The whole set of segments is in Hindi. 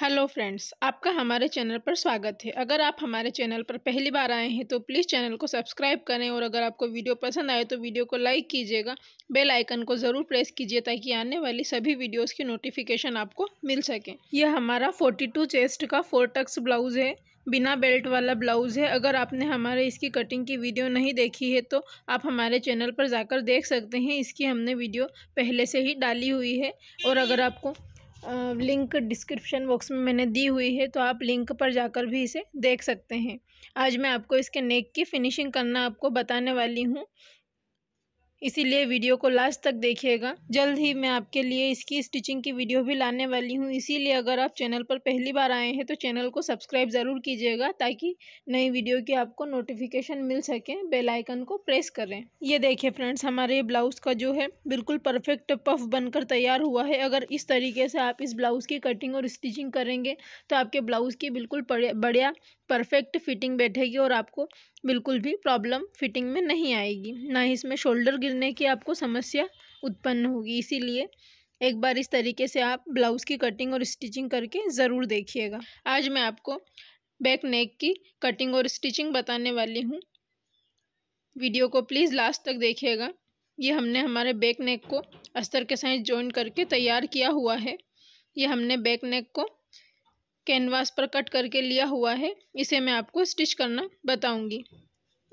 हेलो फ्रेंड्स आपका हमारे चैनल पर स्वागत है अगर आप हमारे चैनल पर पहली बार आए हैं तो प्लीज़ चैनल को सब्सक्राइब करें और अगर आपको वीडियो पसंद आए तो वीडियो को लाइक कीजिएगा बेल आइकन को ज़रूर प्रेस कीजिए ताकि आने वाली सभी वीडियोस की नोटिफिकेशन आपको मिल सके यह हमारा 42 चेस्ट का फोर टक्स ब्लाउज़ है बिना बेल्ट वाला ब्लाउज़ है अगर आपने हमारे इसकी कटिंग की वीडियो नहीं देखी है तो आप हमारे चैनल पर जाकर देख सकते हैं इसकी हमने वीडियो पहले से ही डाली हुई है और अगर आपको लिंक डिस्क्रिप्शन बॉक्स में मैंने दी हुई है तो आप लिंक पर जाकर भी इसे देख सकते हैं आज मैं आपको इसके नेक की फिनिशिंग करना आपको बताने वाली हूँ इसीलिए वीडियो को लास्ट तक देखिएगा जल्द ही मैं आपके लिए इसकी स्टिचिंग की वीडियो भी लाने वाली हूँ इसीलिए अगर आप चैनल पर पहली बार आए हैं तो चैनल को सब्सक्राइब ज़रूर कीजिएगा ताकि नई वीडियो की आपको नोटिफिकेशन मिल सके बेल आइकन को प्रेस करें ये देखिए फ्रेंड्स हमारे ब्लाउज़ का जो है बिल्कुल परफेक्ट पफ बनकर तैयार हुआ है अगर इस तरीके से आप इस ब्लाउज़ की कटिंग और स्टिचिंग करेंगे तो आपके ब्लाउज़ की बिल्कुल बढ़िया परफेक्ट फिटिंग बैठेगी और आपको बिल्कुल भी प्रॉब्लम फिटिंग में नहीं आएगी ना ही इसमें शोल्डर गिरने की आपको समस्या उत्पन्न होगी इसीलिए एक बार इस तरीके से आप ब्लाउज़ की कटिंग और स्टिचिंग करके ज़रूर देखिएगा आज मैं आपको बैक नेक की कटिंग और स्टिचिंग बताने वाली हूँ वीडियो को प्लीज़ लास्ट तक देखिएगा ये हमने हमारे बैक नेक को अस्तर के साथ जॉइन करके तैयार किया हुआ है ये हमने बैक नेक को कैनवास पर कट करके लिया हुआ है इसे मैं आपको स्टिच करना बताऊँगी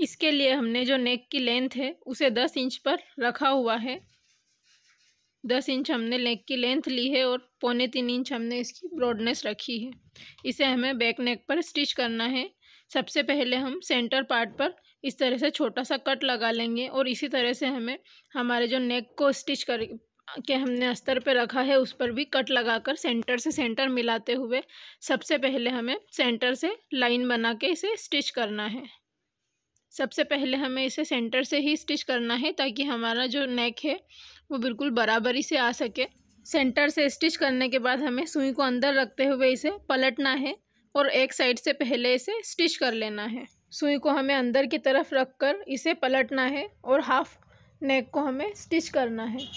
इसके लिए हमने जो नेक की लेंथ है उसे दस इंच पर रखा हुआ है दस इंच हमने नेक की लेंथ ली है और पौने तीन इंच हमने इसकी ब्रॉडनेस रखी है इसे हमें बैक नेक पर स्टिच करना है सबसे पहले हम सेंटर पार्ट पर इस तरह से छोटा सा कट लगा लेंगे और इसी तरह से हमें हमारे जो नेक को स्टिच कर के हमने अस्तर पे रखा है उस पर भी कट लगाकर सेंटर से सेंटर मिलाते हुए सबसे पहले हमें सेंटर से लाइन बना के इसे स्टिच करना है सबसे पहले हमें इसे सेंटर से ही स्टिच करना है ताकि हमारा जो नेक है वो बिल्कुल बराबरी से आ सके सेंटर से स्टिच करने के बाद हमें सुई को अंदर रखते हुए इसे पलटना है और एक साइड से पहले इसे स्टिच कर लेना है सुई को हमें अंदर की तरफ रख कर इसे पलटना है और हाफ नेक को हमें स्टिच करना है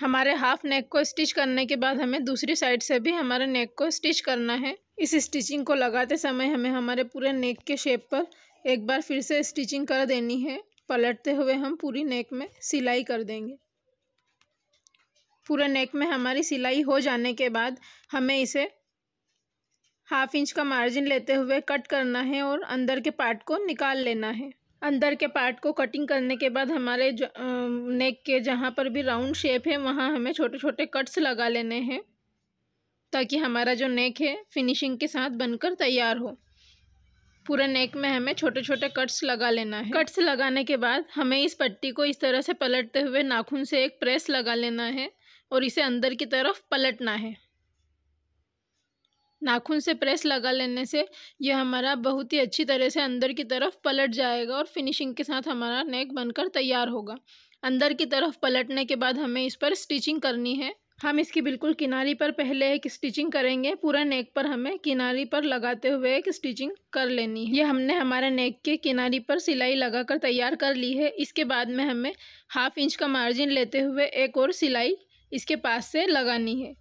हमारे हाफ नेक को स्टिच करने के बाद हमें दूसरी साइड से भी हमारे नेक को स्टिच करना है इस स्टिचिंग को लगाते समय हमें हमारे पूरे नेक के शेप पर एक बार फिर से स्टिचिंग कर देनी है पलटते हुए हम पूरी नेक में सिलाई कर देंगे पूरे नेक में हमारी सिलाई हो जाने के बाद हमें इसे हाफ इंच का मार्जिन लेते हुए कट करना है और अंदर के पार्ट को निकाल लेना है अंदर के पार्ट को कटिंग करने के बाद हमारे नेक के जहाँ पर भी राउंड शेप है वहाँ हमें छोटे छोटे कट्स लगा लेने हैं ताकि हमारा जो नेक है फिनिशिंग के साथ बनकर तैयार हो पूरे नेक में हमें छोटे छोटे कट्स लगा लेना है कट्स लगाने के बाद हमें इस पट्टी को इस तरह से पलटते हुए नाखून से एक प्रेस लगा लेना है और इसे अंदर की तरफ पलटना है नाखून से प्रेस लगा लेने से यह हमारा बहुत ही अच्छी तरह से अंदर की तरफ पलट जाएगा और फिनिशिंग के साथ हमारा नेक बनकर तैयार होगा अंदर की तरफ पलटने के बाद हमें इस पर स्टिचिंग करनी है हम इसकी बिल्कुल किनारी पर पहले एक स्टिचिंग करेंगे पूरा नेक पर हमें किनारी पर लगाते हुए एक स्टिचिंग कर लेनी है ये हमने हमारे नेक के किनारी पर सिलाई लगाकर तैयार कर ली है इसके बाद में हमें हाफ इंच का मार्जिन लेते हुए एक और सिलाई इसके पास से लगानी है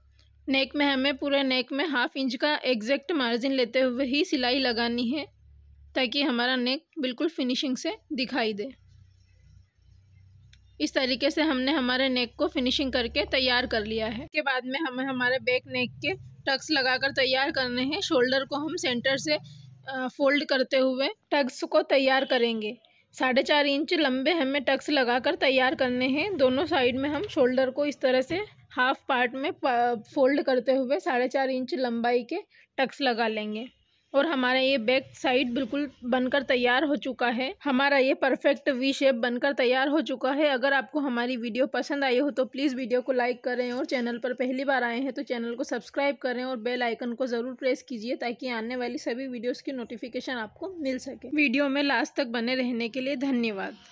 नेक में हमें पूरे नेक में हाफ इंच का एग्जैक्ट मार्जिन लेते हुए ही सिलाई लगानी है ताकि हमारा नेक बिल्कुल फिनिशिंग से दिखाई दे इस तरीके से हमने हमारे नेक को फिनिशिंग करके तैयार कर लिया है के बाद में हमें हमारे बैक नेक के टक्स लगाकर तैयार करने हैं शोल्डर को हम सेंटर से फोल्ड करते हुए टक्स को तैयार करेंगे साढ़े चार इंच लंबे हमें टक्स लगाकर तैयार करने हैं दोनों साइड में हम शोल्डर को इस तरह से हाफ पार्ट में फोल्ड करते हुए साढ़े चार इंच लंबाई के टक्स लगा लेंगे और हमारा ये बैक साइड बिल्कुल बनकर तैयार हो चुका है हमारा ये परफेक्ट वी शेप बनकर तैयार हो चुका है अगर आपको हमारी वीडियो पसंद आई हो तो प्लीज़ वीडियो को लाइक करें और चैनल पर पहली बार आए हैं तो चैनल को सब्सक्राइब करें और बेल आइकन को ज़रूर प्रेस कीजिए ताकि आने वाली सभी वीडियोज़ की नोटिफिकेशन आपको मिल सके वीडियो में लास्ट तक बने रहने के लिए धन्यवाद